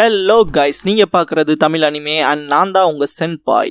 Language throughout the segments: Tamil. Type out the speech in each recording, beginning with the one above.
ஹலோ கைஸ் நீங்க பாக்குறது தமிழ் அனிமே அண்ட் நான் தான் சென்ட் சென்பாய்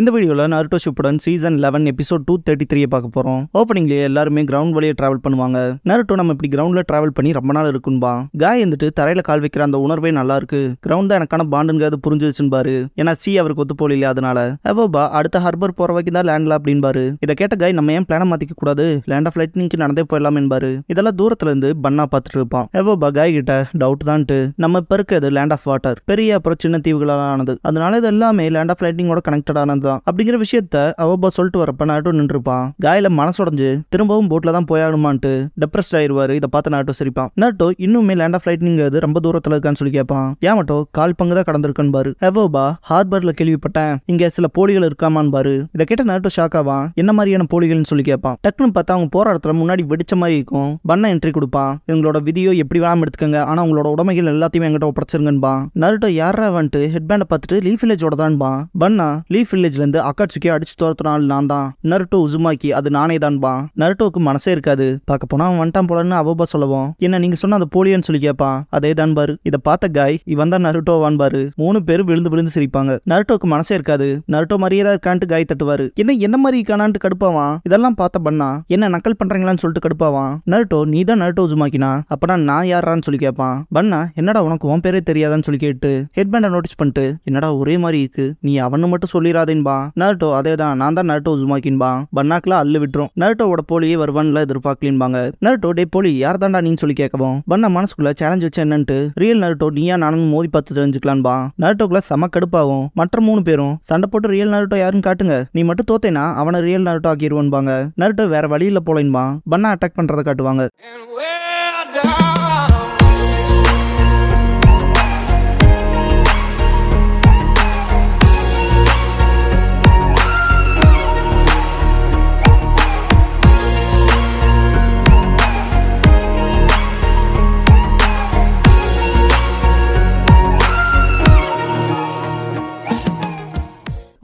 இந்த வீடியோவில் Naruto Shippuden season eleven episode two thirty three பார்க்க போகிறோம் ஓப்பனிங்லேயே எல்லாருமே கிரவுண்ட் வழியே ட்ராவல் பண்ணுவாங்க நருட்டோ நம்ம இப்படி கிரவுண்டில் ட்ராவல் பண்ணி ரொம்ப நாள் இருக்கும்பா காய் வந்துட்டு தரையில் கால் வைக்கிற அந்த உணர்வே நல்லா இருக்கு கிரவுண்ட் தான் எனக்கான பாண்டுங்கிறது புரிஞ்சிச்சுன்னு பாரு ஏன்னா சி அவருக்கு ஒத்து போல இல்லையா அதனால அவோபா அடுத்த ஹார்பர் போகிற வரைக்கும் தான் லேண்ட்ல அப்படின்பாரு இதை கேட்ட காய் நம்ம ஏன் பிளானை மாற்றிக்க கூடாது லேண்ட் ஆஃப் லைட்னிங்க்கு நடந்தே போயிடலாம் என்பாரு இதெல்லாம் தூரத்துல இருந்து பண்ணா பார்த்துட்டு இருப்பான் எவோபா காய் கிட்ட டவுட் தான்ட்டு நம்ம இப்போ இருக்கிறது லேண்ட் ஆஃப் வாட்டர் பெரிய அப்புறம் சின்ன தீவுகளால் ஆனது அதனால இது எல்லாமே லேண்ட் ஆஃப் லைட்னிங்கோட கனெக்டட் ஆனது தான் அப்படிங்கிற விஷயத்த அவபா சொல்லிட்டு வரப்ப நின்று நின்றுப்பான் காயில மனசுடைஞ்சு திரும்பவும் போட்ல தான் போயாகணுமான்ட்டு டெப்ரெஸ்ட் ஆயிருவாரு இதை பார்த்து நாட்டும் சிரிப்பான் நாட்டோ இன்னுமே லேண்ட் ஆஃப் லைட்னிங்கிறது ரொம்ப தூரத்துல இருக்கான்னு சொல்லி கேட்பான் ஏன் மட்டும் கால் பங்கு தான் கடந்திருக்குன்னு பாரு எவ்வோபா ஹார்பர்ல கேள்விப்பட்டேன் இங்க சில போலிகள் இருக்காமான்னு பாரு இதை கேட்ட நாட்டோ ஷாக் ஆவான் என்ன மாதிரியான போலிகள்னு சொல்லி கேட்பான் டக்குன்னு பார்த்தா அவங்க போற இடத்துல முன்னாடி வெடிச்ச மாதிரி இருக்கும் பண்ண என்ட்ரி கொடுப்பான் இவங்களோட விதியோ எப்படி வேணாம எடுத்துக்கங்க ஆனா உங்களோட உடமைகள் எல்லாத்தையும் எங்கிட்ட ஒப்படைச்சிருங்கன்பான் நருட்டோ யாரா வந்துட்டு ஹெட்பேண்டை பார்த்துட்டு லீஃப் வில்லேஜோட தான்பான் பண்ணா லீஃப் வில்லேஜ் ஸ்டேஜ்லேருந்து அக்காட்சிக்கு அடிச்சு துரத்துனாலும் நான் தான் நருட்டோ உசுமாக்கி அது நானே தான்பா நருட்டோவுக்கு மனசே இருக்காது பார்க்க போனா அவன் வந்துட்டான் போலன்னு அவபா சொல்லுவோம் என்ன நீங்க சொன்ன அந்த போலியோன்னு சொல்லி கேட்பான் அதே தான் பாரு இதை பார்த்த காய் இவன் தான் நருட்டோ வான்பாரு மூணு பேரும் விழுந்து விழுந்து சிரிப்பாங்க நருட்டோக்கு மனசே இருக்காது நருட்டோ மாதிரியே தான் இருக்கான்ட்டு காய் தட்டுவாரு என்ன என்ன மாதிரி இருக்கானான்ட்டு கடுப்பாவான் இதெல்லாம் பார்த்த பண்ணா என்ன நக்கல் பண்றீங்களான்னு சொல்லிட்டு கடுப்பாவான் நருட்டோ நீ தான் நருட்டோ உசுமாக்கினா அப்பனா நான் யாரான்னு சொல்லி கேட்பான் பண்ணா என்னடா உனக்கு உன் பேரே தெரியாதான்னு சொல்லி கேட்டு ஹெட்பேண்டை நோட்டீஸ் பண்ணிட்டு என்னடா ஒரே மாதிரி இருக்கு நீ அவனு மட்டும் சொல்லிடாதேன் வருவான்பா நருட்டோ அதே தான் நான் தான் நருட்டோ உசுமாக்கின்பா பன்னாக்ல அல்லு விட்டுரும் நருட்டோவோட போலியே வருவான்ல எதிர்பார்க்கலின்பாங்க நருட்டோ டே போலி யார் தாண்டா நீ சொல்லி கேட்கவும் பண்ண மனசுக்குள்ள சேலஞ்ச் வச்சு என்னன்ட்டு ரியல் நருட்டோ நீயா நானும் மோதி பார்த்து தெரிஞ்சுக்கலான்பா நருட்டோக்குள்ள செம கடுப்பாகும் மற்ற மூணு பேரும் சண்டை போட்டு ரியல் நருட்டோ யாருன்னு காட்டுங்க நீ மட்டும் தோத்தேனா அவனை ரியல் நருட்டோ ஆக்கிடுவான்பாங்க நருட்டோ வேற வழியில போலேன்பா பண்ணா அட்டாக் பண்றதை காட்டுவாங்க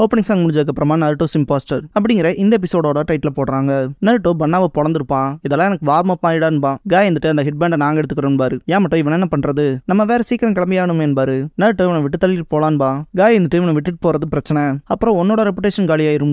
ஓப்பனிங் சாங் முடிஞ்சதுக்கப்புறமா நருட்டோஸ் இம்பாஸ்டர் அப்படிங்கிற இந்த எபிசோடோட டைட்டில் போடுறாங்க நருட்டோ பண்ணாவை பிறந்திருப்பான் இதெல்லாம் எனக்கு வார்ம் அப் ஆயிடான்பான் கே வந்துட்டு அந்த ஹெட்பேண்டை நாங்கள் எடுத்துக்கிறோம்பாரு ஏன் மட்டும் இவன் என்ன பண்ணுறது நம்ம வேற சீக்கிரம் கிளம்பியானும் என்பாரு நருட்டோ இவனை விட்டு தள்ளிட்டு போலான்பா கே இருந்துட்டு இவனை விட்டுட்டு போகிறது பிரச்சனை அப்புறம் உன்னோட ரெப்புடேஷன்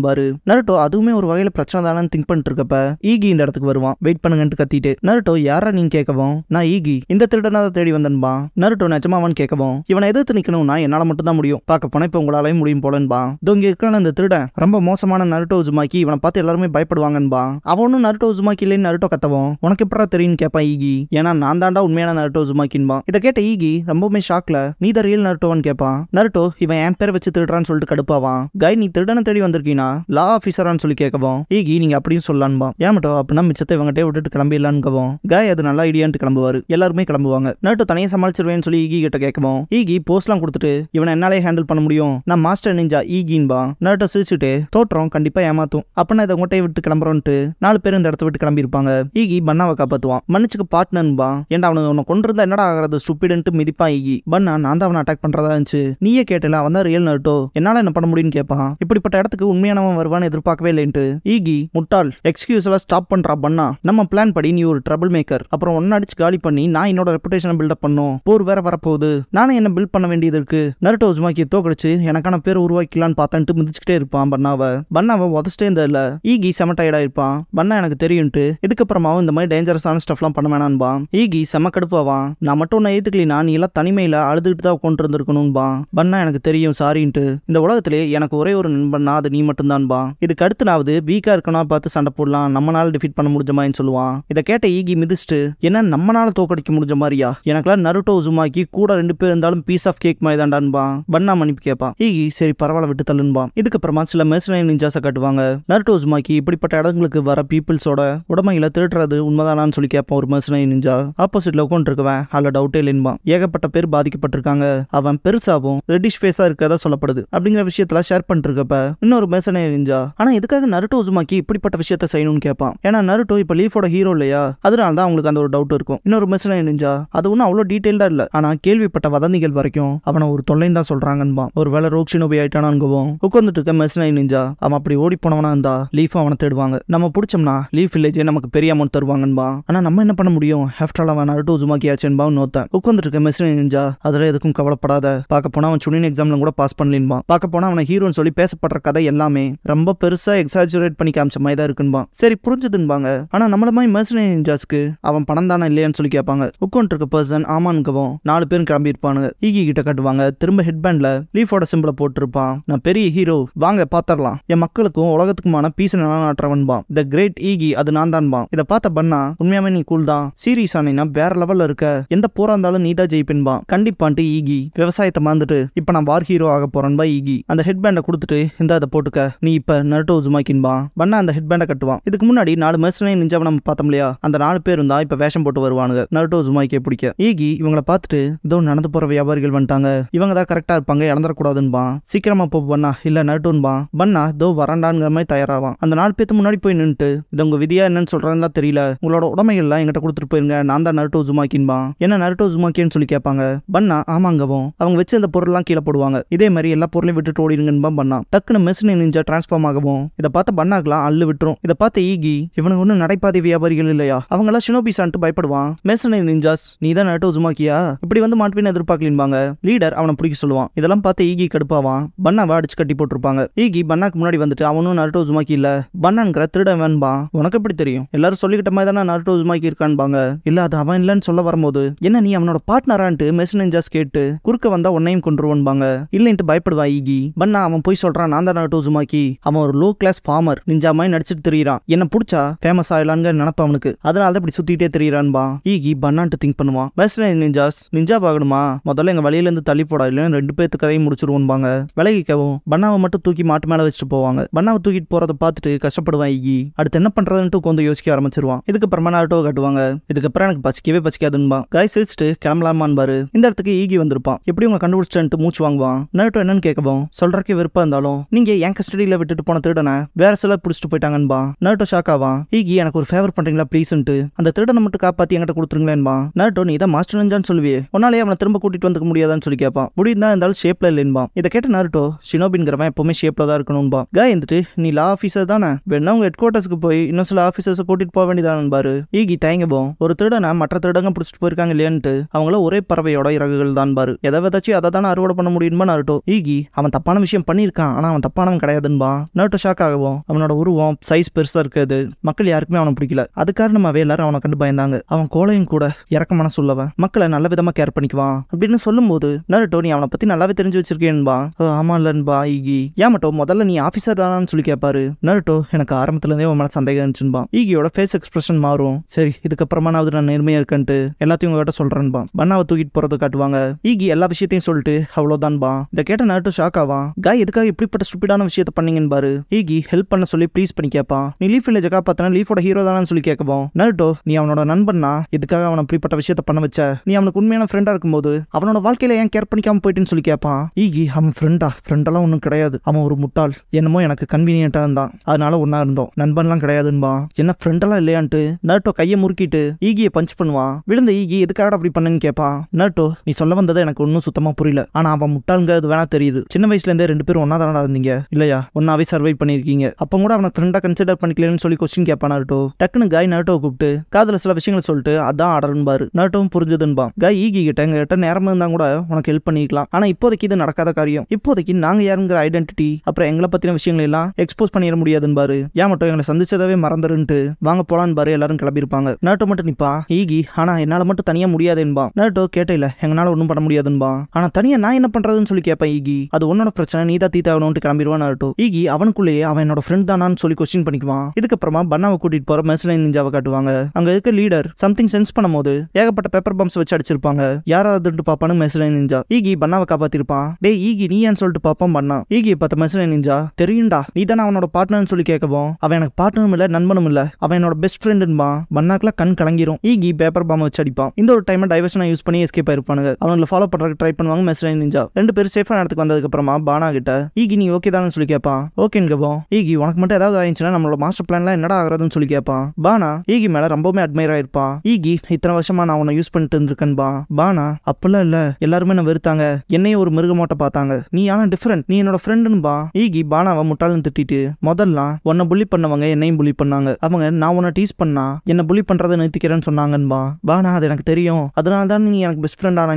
பாரு நருட்டோ அதுவுமே ஒரு வகையில் பிரச்சனை தானே திங்க் பண்ணிட்டு இருக்கப்ப ஈகி இந்த இடத்துக்கு வருவான் வெயிட் பண்ணுங்கன்ட்டு கத்திட்டு நருட்டோ யாரா நீங்க கேட்கவும் நான் ஈகி இந்த திருடனாக தேடி வந்தன்பா நருட்டோ நிஜமாவான்னு கேட்கவும் இவனை எதிர்த்து நிற்கணும்னா என்னால் மட்டும் தான் முடியும் பார்க்க போனா இப்போ உங்களாலையும் முடியும் போலன்பா இவங்க இருக்கான அந்த திருடன் ரொம்ப மோசமான நருட்டோ உஜுமாக்கி இவனை பார்த்து எல்லாருமே பயப்படுவாங்கன்பா அவனும் நருட்டோ உஜுமாக்கி இல்லைன்னு நருட்டோ கத்தவும் உனக்கு எப்படா தெரியும்னு கேட்பான் ஈகி ஏன்னா நான் தாண்டா உண்மையான நருட்டோ உஜுமாக்கின்பா இதை கேட்ட ஈகி ரொம்பவுமே ஷாக்ல நீ த ரியல் நருட்டோன்னு கேட்பான் நருட்டோ இவன் என் பேர் வச்சு திருடுறான்னு சொல்லிட்டு கடுப்பாவான் கை நீ திருடனை தேடி வந்திருக்கீனா லா ஆஃபீஸரான்னு சொல்லி கேட்கவும் ஈகி நீங்க அப்படியும் ஏன் ஏமட்டோ அப்படின்னா மிச்சத்தை இவங்ககிட்ட விட்டுட்டு கிளம்பிடலான்னுக்கவும் கை அது நல்லா ஐடியான்ட்டு கிளம்புவாரு எல்லாருமே கிளம்புவாங்க நருட்டோ தனியாக சமாளிச்சிருவேன்னு சொல்லி ஈகி கிட்ட கேட்கவும் ஈகி போஸ்ட்லாம் கொடுத்துட்டு இவனை என்னாலே ஹேண்டில் பண்ண முடியும் நான் மாஸ்டர் நிஞ்சா ஈகின் அப்படின்பான் நர்ட்டை சிரிச்சுட்டு தோற்றம் கண்டிப்பா ஏமாத்தும் அப்பனா இதை உங்கள்கிட்ட விட்டு கிளம்புறோன்ட்டு நாலு பேர் இந்த இடத்த விட்டு கிளம்பியிருப்பாங்க ஈகி பண்ணாவை காப்பாத்துவான் மன்னிச்சுக்கு பார்ட்னர்பான் ஏன்டா அவனுக்கு உன்னை கொண்டு இருந்தா என்னடா ஆகிறது ஸ்டுப்பிடன்ட்டு மிதிப்பான் ஈகி பண்ணா நான் தான் அவனை அட்டாக் பண்றதா இருந்துச்சு நீயே கேட்டல அவன் தான் ரியல் நர்ட்டோ என்னால என்ன பண்ண முடியும்னு கேட்பான் இப்படிப்பட்ட இடத்துக்கு உண்மையானவன் வருவான்னு எதிர்பார்க்கவே இல்லைன்ட்டு ஈகி முட்டாள் எக்ஸ்கியூஸ் எல்லாம் ஸ்டாப் பண்றா பண்ணா நம்ம பிளான் படி நீ ஒரு ட்ரபிள் மேக்கர் அப்புறம் ஒன்னு அடிச்சு காலி பண்ணி நான் என்னோட ரெப்புடேஷனை பில்டப் பண்ணும் போர் வேற வரப்போகுது நானே என்ன பில்ட் பண்ண வேண்டியது இருக்கு நருட்டோ உஜுமாக்கி தோக்கடிச்சு எனக்கான பேர் உருவாக்கலான்னு பார்த்தேன் பார்க்கன்ட்டு மிதிச்சுக்கிட்டே இருப்பான் பண்ணாவை பண்ணாவை உதச்சிட்டே இருந்தா ஈகி செம டயர்டா இருப்பான் பண்ணா எனக்கு தெரியும்ட்டு இதுக்கப்புறமாவும் இந்த மாதிரி டேஞ்சரஸான ஸ்டஃப்லாம் பண்ண வேணான்பான் ஈகி செம கடுப்பாவான் நான் மட்டும் நான் ஏத்துக்கலாம் நீ எல்லாம் தனிமையில அழுதுகிட்டு தான் உட்காந்து இருந்திருக்கணும்பான் பண்ணா எனக்கு தெரியும் சாரின்ட்டு இந்த உலகத்திலே எனக்கு ஒரே ஒரு நண்பன்னா அது நீ மட்டும்தான்பா இதுக்கு அடுத்து நாவது வீக்கா இருக்கணும் பார்த்து சண்டை போடலாம் நம்மளால டிஃபீட் பண்ண முடிஞ்சமாயின்னு சொல்லுவான் இதை கேட்ட ஈகி மிதிச்சுட்டு என்ன நம்மளால தோக்கடிக்க முடிஞ்ச மாதிரியா எனக்குலாம் நருட்டோ உசுமாக்கி கூட ரெண்டு பேர் இருந்தாலும் பீஸ் ஆஃப் கேக் மாதிரி தான்டான்பா பண்ணா மன்னிப்பு கேட்பான் ஈகி சரி பரவாயில்ல விட்டு சொல்லுன்பான் இதுக்கப்புறமா சில மேசனை நிஞ்சாசை காட்டுவாங்க நருட்டோ உஜுமாக்கி இப்படிப்பட்ட இடங்களுக்கு வர பீப்புள்ஸோட உடமையில திருடுறது உண்மைதானான்னு சொல்லி கேட்பான் ஒரு மேசனை நிஞ்சா ஆப்போசிட்ல உட்காந்துருக்குவேன் அல்ல டவுட்டே இல்லைன்பான் ஏகப்பட்ட பேர் பாதிக்கப்பட்டிருக்காங்க அவன் பெருசாகவும் ரெட்டிஷ் ஃபேஸா இருக்கதா சொல்லப்படுது அப்படிங்கிற விஷயத்தில் ஷேர் பண்ணிருக்கப்ப இன்னொரு மேசனை நிஞ்சா ஆனா இதுக்காக நருட்டோ உஜுமாக்கி இப்படிப்பட்ட விஷயத்த செய்யணும்னு கேட்பான் ஏன்னா நருட்டோ இப்போ லீஃபோட ஹீரோ இல்லையா அதனால தான் அவங்களுக்கு அந்த ஒரு டவுட் இருக்கும் இன்னொரு மிஷனை நிஞ்சா அது ஒன்றும் அவ்வளோ டீட்டெயில்டாக இல்லை ஆனால் கேள்விப்பட்ட வதந்திகள் வரைக்கும் அவனை ஒரு தொல்லைன்னு தான் சொல்கிறாங்கன்பான் ஒரு வேலை ரோக்ஷினோபி ஆயிட்டானான்கவும் இருக்கும் உட்கார்ந்துட்டு இருக்க மெர்சனை நிஞ்சா அவன் அப்படி ஓடி போனவனா இருந்தா லீஃப் அவனை தேடுவாங்க நம்ம பிடிச்சோம்னா லீஃப் வில்லேஜே நமக்கு பெரிய அமௌண்ட் தருவாங்கன்பா ஆனா நம்ம என்ன பண்ண முடியும் ஹெஃப்டால அவன் நரட்டோ ஜுமாக்கியாச்சேன்பா நோத்தன் உட்கார்ந்துட்டு இருக்க மெர்சனை நிஞ்சா அதில் எதுக்கும் கவலைப்படாத பார்க்க போனா அவன் சுனின் எக்ஸாம்ல கூட பாஸ் பண்ணலின்பா பார்க்க போனா அவனை ஹீரோன்னு சொல்லி பேசப்படுற கதை எல்லாமே ரொம்ப பெருசா எக்ஸாஜுரேட் பண்ணி காமிச்ச மாதிரி தான் இருக்குன்பா சரி புரிஞ்சுதுன்பாங்க ஆனா நம்மள மாதிரி மெர்சனை நிஞ்சாஸ்க்கு அவன் பணம் தானே இல்லையான்னு சொல்லி கேட்பாங்க உட்காந்துட்டு இருக்க பர்சன் ஆமான்கவும் நாலு பேரும் கிளம்பி இருப்பானுங்க ஈகி கிட்ட கட்டுவாங்க திரும்ப ஹெட்பேண்ட்ல லீஃபோட சிம்பிளை போட்டிருப்பான் நான் பெரிய பெரிய ஹீரோ வாங்க பாத்திரலாம் என் மக்களுக்கும் உலகத்துக்குமான பீஸ் நாட்டவன் பா த கிரேட் ஈகி அது நான் தான் பா இதை பார்த்த பண்ணா உண்மையாமே நீ கூல் தான் சீரியஸ் ஆனா வேற லெவல்ல இருக்க எந்த போரா இருந்தாலும் நீ தான் ஜெயிப்பின்பா கண்டிப்பான்ட்டு ஈகி விவசாயத்தை மாந்துட்டு இப்ப நான் வார் ஹீரோ ஆக பா ஈகி அந்த ஹெட் பேண்டை கொடுத்துட்டு இந்த அதை போட்டுக்க நீ இப்ப நருட்டோ உஜுமாக்கின்பா பண்ணா அந்த ஹெட் பேண்டை கட்டுவான் இதுக்கு முன்னாடி நாலு மெர்சனை நிஞ்சாவை நம்ம பார்த்தோம் இல்லையா அந்த நாலு பேரும் தான் இப்ப வேஷம் போட்டு வருவானுங்க நருட்டோ உஜுமாக்கே பிடிக்க ஈகி இவங்களை பார்த்துட்டு இதோ நடந்து போற வியாபாரிகள் வந்துட்டாங்க இவங்க தான் கரெக்டா இருப்பாங்க இழந்துடக்கூடாதுன்பா சீக்கிரமா போ பண்ணா பண்ணா இல்ல நட்டுன்பா பண்ணா தோ வராண்டான்ங்கிற மாதிரி தயாராவான் அந்த நாலு பேத்து முன்னாடி போய் நின்றுட்டு இது உங்க விதியா என்னன்னு சொல்றாங்களா தெரியல உங்களோட உடமைகள்லாம் எங்கிட்ட கொடுத்துட்டு போயிருங்க நான் தான் நருட்டோ ஜுமாக்கின்பா என்ன நருட்டோ ஜுமாக்கின்னு சொல்லி கேட்பாங்க பண்ணா ஆமாங்கவும் அவங்க வச்சு அந்த பொருள்லாம் கீழே போடுவாங்க இதே மாதிரி எல்லா பொருளையும் விட்டுட்டு ஓடிடுங்கன்பா பண்ணா டக்குன்னு மெஷின் நிஞ்சா டிரான்ஸ்ஃபார்ம் ஆகவும் இதை பார்த்து பண்ணாக்கலாம் அள்ளு விட்டுரும் இதை பார்த்து ஈகி இவனுக்கு ஒன்றும் நடைபாதை வியாபாரிகள் இல்லையா அவங்களாம் ஷினோபிசான்ட்டு பயப்படுவான் மேசனை நிஞ்சாஸ் நீ தான் நட்டோ ஜுமாக்கியா இப்படி வந்து மாட்டுவேன் எதிர்பார்க்கலின்பாங்க லீடர் அவனை பிடிக்க சொல்லுவான் இதெல்லாம் பார்த்து ஈகி கடுப்பாவான் பண்ணாவை அடிச்சு கட்டி போட்டிருப்பாங்க ஈகி பண்ணாக்கு முன்னாடி வந்துட்டு அவனும் நருட்டோ உஸ்மாக்கி இல்ல பண்ணான்கிற திருடன் வேண்பா உனக்கு எப்படி தெரியும் எல்லாரும் சொல்லிக்கிட்ட மாதிரி தானே நருட்டோ உஸ்மாக்கி இருக்கான்பாங்க இல்ல அது அவன் இல்லன்னு சொல்ல வரும்போது என்ன நீ அவனோட பார்ட்னரான்ட்டு மெசனேஜர்ஸ் கேட்டு குறுக்க வந்தா உன்னையும் கொண்டுருவான்பாங்க இல்லைன்ட்டு பயப்படுவா ஈகி பண்ணா அவன் போய் சொல்றான் நான் தான் நருட்டோ உஸ்மாக்கி அவன் ஒரு லோ கிளாஸ் ஃபார்மர் நிஞ்சா மாதிரி நடிச்சிட்டு தெரியிறான் என்ன பிடிச்சா ஃபேமஸ் ஆயிலான்னு நினப்ப அவனுக்கு அதனால தான் இப்படி சுத்திட்டே தெரியுறான்பா ஈகி பண்ணான்ட்டு திங்க் பண்ணுவான் வெஸ்டர்ன் நிஞ்சாஸ் நிஞ்சா பாக்கணுமா முதல்ல எங்க வழியில இருந்து தள்ளி போடா இல்லைன்னு ரெண்டு பேத்து கதையும் முடிச்சிருவோம்பாங்க விலகிக்கவும் பண்ணாவை மட்டும் தூக்கி மாட்டு மேலே வச்சுட்டு போவாங்க பண்ணாவை தூக்கிட்டு போகிறத பார்த்துட்டு கஷ்டப்படுவான் ஈகி அடுத்து என்ன பண்ணுறதுன்ட்டு கொஞ்சம் யோசிக்க ஆரம்பிச்சிருவான் இதுக்கப்புறமா நாட்டோ காட்டுவாங்க இதுக்கப்புறம் எனக்கு பசிக்கவே பசிக்காதுன்பா காய் சிரிச்சுட்டு கிளம்பலாமான்பாரு இந்த இடத்துக்கு ஈகி வந்திருப்பான் எப்படி உங்க கண்டுபிடிச்சிட்டு மூச்சு வாங்குவான் நாட்டோ என்னன்னு கேட்கவும் சொல்றக்கு விருப்பம் இருந்தாலும் நீங்க என் கஸ்டடியில் விட்டுட்டு போன திருடனை வேற சிலர் பிடிச்சிட்டு போயிட்டாங்கன்பா நாட்டோ ஷாக் ஆவான் ஈகி எனக்கு ஒரு ஃபேவர் பண்றீங்களா ப்ளீஸ்ன்ட்டு அந்த திருடனை மட்டும் காப்பாத்தி என்கிட்ட கொடுத்துருங்களேன்பா நாட்டோ நீ தான் மாஸ்டர் நிஞ்சான்னு சொல்லுவியே உன்னாலே அவனை திரும்ப கூட்டிட்டு வந்துக்க முடியாதான்னு சொல்லி கேட்பான் முடியுதா இருந்தாலும் ஷேப்ல இல்லைன்பா இதை கேட்ட நாட்டோ ஷினோபி ராபின்கிறவன் எப்பவுமே ஷேப்பில் தான் இருக்கணும்பா கே இருந்துட்டு நீ லா ஆஃபீஸர் தானே வேணா உங்க ஹெட் குவார்ட்டர்ஸ்க்கு போய் இன்னும் சில ஆஃபீஸர்ஸை கூட்டிட்டு போக வேண்டியதான் பாரு ஈகி தேங்க போ ஒரு திருடனை மற்ற திருடங்க பிடிச்சிட்டு போயிருக்காங்க இல்லையான்ட்டு அவங்கள ஒரே பறவையோட இறகுகள் தான் பாரு எதை விதச்சு அதை தானே அறுவடை பண்ண முடியும்னு நருட்டோ ஈகி அவன் தப்பான விஷயம் பண்ணியிருக்கான் ஆனால் அவன் தப்பானவன் கிடையாதுன்பா நருட்டோ ஷாக் ஆகவும் அவனோட உருவம் சைஸ் பெருசாக இருக்காது மக்கள் யாருக்குமே அவனை பிடிக்கல அது நம்ம எல்லாரும் அவனை கண்டு பயந்தாங்க அவன் கோலையும் கூட இறக்கமான சொல்லவன் மக்களை நல்ல விதமாக கேர் பண்ணிக்குவான் அப்படின்னு சொல்லும்போது நருட்டோ நீ அவனை பற்றி நல்லாவே தெரிஞ்சு வச்சிருக்கேன்பா ஆமா இல்லன்பா ஈகி ஏமாட்டோ முதல்ல நீ ஆஃபீஸர் தானான்னு சொல்லி கேட்பாரு நருட்டோ எனக்கு இருந்தே உன் மன சந்தேகம் இருந்துச்சுன்பா ஈகியோட ஃபேஸ் எக்ஸ்பிரஷன் மாறும் சரி இதுக்கப்புறமா நான் நேர்மையாக இருக்கேன்ட்டு எல்லாத்தையும் உங்ககிட்ட சொல்றேன்பான் பண்ணாவை தூக்கிட்டு போகிறது காட்டுவாங்க ஈகி எல்லா விஷயத்தையும் சொல்லிட்டு அவ்வளோதான்பா இதை கேட்ட நருட்டோ ஷாக் ஆவா காய் எதுக்காக இப்படிப்பட்ட ஸ்டூப்பிடான விஷயத்த பண்ணீங்கன்னு பாரு ஈகி ஹெல்ப் பண்ண சொல்லி ப்ளீஸ் பண்ணி கேட்பான் நீ லீஃப் வில்லேஜை காப்பாற்றினா லீஃபோட ஹீரோ தானு சொல்லி கேட்கவும் நருட்டோ நீ அவனோட நண்பன்னா எதுக்காக அவனை இப்படிப்பட்ட விஷயத்த பண்ண வச்ச நீ அவனுக்கு உண்மையான ஃப்ரெண்டாக இருக்கும்போது அவனோட வாழ்க்கையில ஏன் கேர் பண்ணிக்காம போயிட்டுன்னு சொல்லி கேட்பான் ஈகி அவன் ஃப்ரெண்டா ஃப்ரெண்டெல்லாம் ஒன்றும் கிடையாது அவன் ஒரு முட்டாள் என்னமோ எனக்கு கன்வீனியன்ட்டாக இருந்தான் அதனால ஒன்றா இருந்தோம் நண்பன்லாம் கிடையாதுன்பா என்ன ஃப்ரெண்டெல்லாம் இல்லையான்ட்டு நர்ட்டோ கையை முறுக்கிட்டு ஈகியை பஞ்ச் பண்ணுவான் விழுந்த ஈகி எதுக்காக அப்படி பண்ணேன்னு கேட்பான் நர்ட்டோ நீ சொல்ல வந்ததை எனக்கு ஒன்றும் சுத்தமாக புரியல ஆனால் அவன் முட்டாளுங்கிறது வேணா தெரியுது சின்ன வயசுலேருந்தே ரெண்டு பேரும் ஒன்றா தானடா இருந்தீங்க இல்லையா ஒன்றாவே சர்வை பண்ணியிருக்கீங்க அப்போ கூட அவனை ஃப்ரெண்டாக கன்சிடர் பண்ணிக்கலன்னு சொல்லி கொஸ்டின் கேட்பான் நர்ட்டோ டக்குன்னு காய் நர்ட்டோ கூப்பிட்டு காதில் சில விஷயங்களை சொல்லிட்டு அதான் ஆடருன்பாரு நர்ட்டோவும் புரிஞ்சதுன்பா காய் ஈகி கிட்ட எங்ககிட்ட நேரமாக இருந்தால் கூட உனக்கு ஹெல்ப் பண்ணிக்கலாம் ஆனால் இப்போதைக்கு இது நடக்காத காரியம் இப்போதைக்கு நாங்கள் யார் யாருங்கிற ஐடென்டிட்டி அப்புறம் எங்களை பத்தின விஷயங்கள் எல்லாம் எக்ஸ்போஸ் பண்ணிட பாரு ஏன் மட்டும் எங்களை சந்திச்சதாவே மறந்துருன்ட்டு வாங்க போலான்னு பாரு எல்லாரும் கிளம்பியிருப்பாங்க நட்டோ மட்டும் நிப்பா ஈகி ஆனா என்னால மட்டும் தனியாக என்பா நட்டோ கேட்டையில எங்களால ஒண்ணும் பண்ண முடியாதுன்பா ஆனா தனியா நான் என்ன பண்றதுன்னு சொல்லி கேட்பேன் ஈகி அது உன்னோட பிரச்சனை நீ தான் ஆகணும்னு கிளம்பிடுவான் நட்டோ ஈகி அவனுக்குள்ளேயே அவன் என்னோட ஃப்ரெண்ட் தானான்னு சொல்லி கொஸ்டின் பண்ணிக்குவான் இதுக்கப்புறமா பண்ணாவை கூட்டிட்டு போற லைன் நிஞ்சாவை காட்டுவாங்க அங்க இருக்க லீடர் சம்திங் சென்ஸ் பண்ணும்போது ஏகப்பட்ட பேப்பர் பம்ப்ஸ் வச்சு அடிச்சிருப்பாங்க யாராவது பாப்பானு லைன் நிஞ்சா ஈகி பண்ணாவை காப்பாத்திருப்பான் டே ஈகி நீ ஏன்னு சொல்லிட்டு பாப்பான் பண்ணான் ஈகி பத்து மெசேஜ் நிஞ்சா தெரியும்டா நீ தானே அவனோட பார்ட்னர்னு சொல்லி கேட்கவும் அவன் எனக்கு பார்ட்னரும் இல்ல நண்பனும் இல்ல அவன் என்னோட பெஸ்ட் ஃப்ரெண்டுன்பா பன்னாக்ல கண் கலங்கிரும் ஈகி பேப்பர் பாம்பை வச்சு அடிப்பான் இந்த ஒரு டைம் டைவர்ஷனா யூஸ் பண்ணி எஸ்கேப் ஆயிருப்பானுங்க அவங்களை ஃபாலோ பண்றதுக்கு ட்ரை பண்ணுவாங்க மெசேஜ் நிஞ்சா ரெண்டு பேரும் சேஃபான இடத்துக்கு வந்ததுக்கு அப்புறமா பானா கிட்ட ஈகி நீ ஓகே தானே சொல்லி கேட்பான் ஓகேன்னு கேட்போம் ஈகி உனக்கு மட்டும் ஏதாவது ஆயிடுச்சுன்னா நம்மளோட மாஸ்டர் பிளான்லாம் என்னடா ஆகிறதுன்னு சொல்லி கேட்பான் பானா ஈகி மேல ரொம்பவுமே அட்மையர் ஆயிருப்பான் ஈகி இத்தனை வருஷமா நான் உன்னை யூஸ் பண்ணிட்டு இருந்திருக்கேன்பா பானா அப்பெல்லாம் இல்ல எல்லாருமே நான் வெறுத்தாங்க என்னையும் ஒரு மிருக மிருகமோட்ட பார்த்தாங்க நீ ஆனா டிஃபரெண்ட் நீ என்னோட ஃப்ரெண்டுன்னு பா ஈகி பானாவை முட்டாளன் திட்டிட்டு முதல்ல உன்னை புள்ளி பண்ணவங்க என்னையும் புள்ளி பண்ணாங்க அவங்க நான் உன்னை டீஸ் பண்ணா என்ன புள்ளி பண்றதை நிறுத்திக்கிறேன்னு சொன்னாங்கன்பா பானா அது எனக்கு தெரியும் அதனால தான் நீ எனக்கு பெஸ்ட் ஃப்ரெண்ட் ஆனா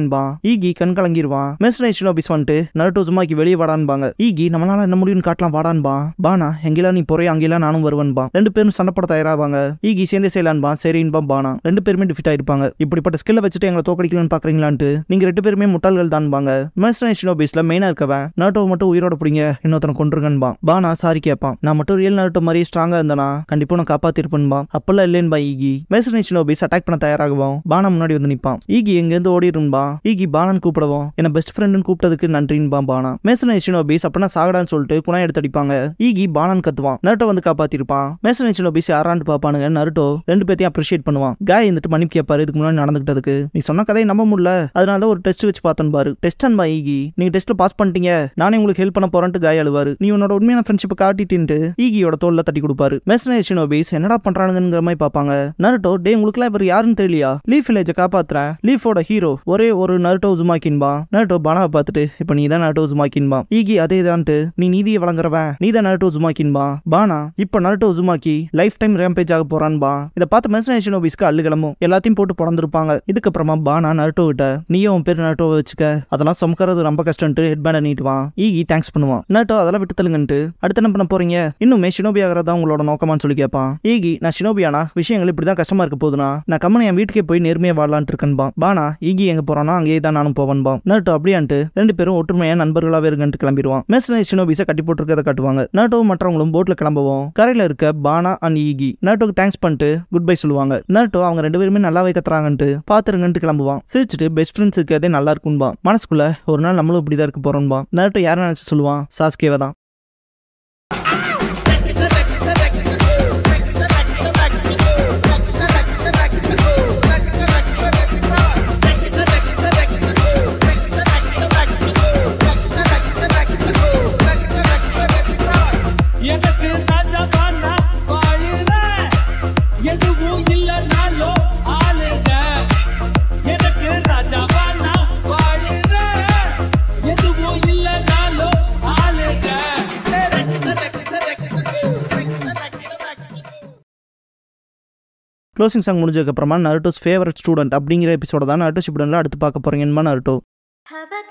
ஈகி கண் கலங்கிடுவான் நேஷன் ஷினோபிஸ் வந்துட்டு நருட்டோ சும்மாக்கு வெளியே வாடான்பாங்க ஈகி நம்மளால என்ன முடியும்னு காட்டலாம் வாடான்பா பானா எங்கெல்லாம் நீ போறே அங்கெல்லாம் நானும் வருவன்பா ரெண்டு பேரும் சண்டைப்பட தயாராவாங்க ஈகி சேர்ந்தே செய்யலான்பா சரின்பா பானா ரெண்டு பேருமே டிஃபிட் ஆயிருப்பாங்க இப்படிப்பட்ட ஸ்கில்ல வச்சுட்டு எங்களை தோக்கடிக்கலாம்னு பாக்குறீங்களான்ட்டு நீங்க ரெண்டு பேருமே முட்டாள்கள் தான்பாங்க மெஸ்னை ஆஃபீஸ்ல மெயினா இருக்கவன் நட்டோ மட்டும் உயிரோட பிடிங்க இன்னொருத்தனை கொண்டுருங்கன்பான் பானா சாரி கேட்பான் நான் மட்டும் ரியல் நாட்டு மாதிரி ஸ்ட்ராங்கா இருந்தனா கண்டிப்பா நான் காப்பாத்திருப்பேன்பா அப்பெல்லாம் இல்லேன்பா ஈகி மேசனை சினோபிஸ் அட்டாக் பண்ண தயாராகவும் பானா முன்னாடி வந்து நிப்பான் ஈகி எங்க இருந்து ஓடிடும்பா ஈகி பானன் கூப்பிடவும் என்ன பெஸ்ட் ஃப்ரெண்டுன்னு கூப்பிட்டதுக்கு நன்றின்பா பானா மேசனை சினோபிஸ் அப்படின்னா சாகடான்னு சொல்லிட்டு குணா எடுத்து அடிப்பாங்க ஈகி பானன் கத்துவான் நருட்டோ வந்து காப்பாத்திருப்பான் மேசனை சினோபிஸ் யாரான்னு பாப்பானுங்க நருட்டோ ரெண்டு பேர்த்தையும் அப்ரிஷியேட் பண்ணுவான் காய் இருந்துட்டு மன்னிப்பு கேப்பாரு இதுக்கு முன்னாடி நடந்துகிட்டதுக்கு நீ சொன்ன கதையை நம்ப முடியல அதனால ஒரு டெஸ்ட் வச்சு பார்த்தேன் பாரு டெஸ்ட் அன்பா ஈகி நீங்க டெஸ்ட்ல பாஸ் பண்ணிட்டீங்க நானே உங்களுக்கு ஹெல்ப் பண்ண போறேன்ட்டு காய அழுவாரு நீ உன்னோட உண்மையான ஃப்ரெண்ட்ஷிப் காட்டிட்டு ஈகியோட தோல்ல தட்டி கொடுப்பாரு மெஸ்னே ஷினோபிஸ் என்னடா பண்றானுங்கிற மாதிரி பாப்பாங்க நருட்டோ டே எல்லாம் இவர் யாருன்னு தெரியலையா லீஃப் வில்லேஜை காப்பாத்துறேன் லீஃபோட ஹீரோ ஒரே ஒரு நருட்டோ உசுமாக்கின்பா நருட்டோ பனாவை பார்த்துட்டு இப்போ நீ தான் நருட்டோ உசுமாக்கின்பா ஈகி அதே தான்ட்டு நீ நீதியை வழங்குறவன் நீ தான் நருட்டோ உசுமாக்கின்பா பானா இப்போ Naruto Uzumaki life time rampage ஆக போறான்பா இதை பார்த்து மெஸ்னே ஷினோபிஸ்க்கு அல்லு கிளம்பும் எல்லாத்தையும் போட்டு பிறந்திருப்பாங்க இதுக்கப்புறமா பானா நருட்டோ கிட்ட நீயும் உன் பேர் நருட்டோ வச்சுக்க அதெல்லாம் சமக்கிறது ரொம்ப கஷ்டம்ட்டு ஹெட்பேண்டை நீட்டுவான் ஈகி தேங்க்ஸ் பண்ணுவான் நட்டோ அதெல்லாம் விட்டு தள்ளுங்கன்ட்டு அடுத்து என்ன பண்ண போறீங்க இன்னுமே ஷினோபி ஆகிறதா உங்களோட நோக்கமான்னு சொல்லி கேட்பான் ஈகி நான் ஷினோபியானா விஷயங்கள் இப்படிதான் கஷ்டமா இருக்க போதுனா நான் கம்மன் என் வீட்டுக்கே போய் நேர்மையா வாழலான்ட்டு இருக்கேன்பா பானா ஈகி எங்க போறானா அங்கேயே தான் நானும் போவன்பா நட்டோ அப்படியான்ட்டு ரெண்டு பேரும் ஒற்றுமையா நண்பர்களாக இருங்கன்ட்டு கிளம்பிடுவான் மெஸ்ல ஷினோபிஸை கட்டி போட்டுருக்கதை காட்டுவாங்க நாட்டோவும் மற்றவங்களும் போட்ல கிளம்புவோம் கரையில இருக்க பானா அண்ட் ஈகி நட்டோக்கு தேங்க்ஸ் பண்ணிட்டு குட் பை சொல்லுவாங்க நட்டோ அவங்க ரெண்டு பேருமே நல்லாவே கத்துறாங்கன்ட்டு பாத்துருங்கன்ட்டு கிளம்புவான் சிரிச்சுட்டு பெஸ்ட் ஃப்ரெண்ட்ஸ் இருக்கிறதே நல்லா இருக்கும்பா மனசுக்குள்ள ஒரு நாள் நம்மளும் இப்படிதான் இருக்க போறோம்பா நட்டோ யாரும் சொல்லுவான் சாஸ்கேவை தான் க்ளோசிங் சாங் முடிஞ்சதுக்கப்புறமா நருட்டோஸ் ஃபேவரட் ஸ்டூடெண்ட் அப்படிங்கிற எபிசோட தான் நருட்டோ ஷிப்டனில் அடுத்து பார்க்க போகிறீங்க நருட்டோ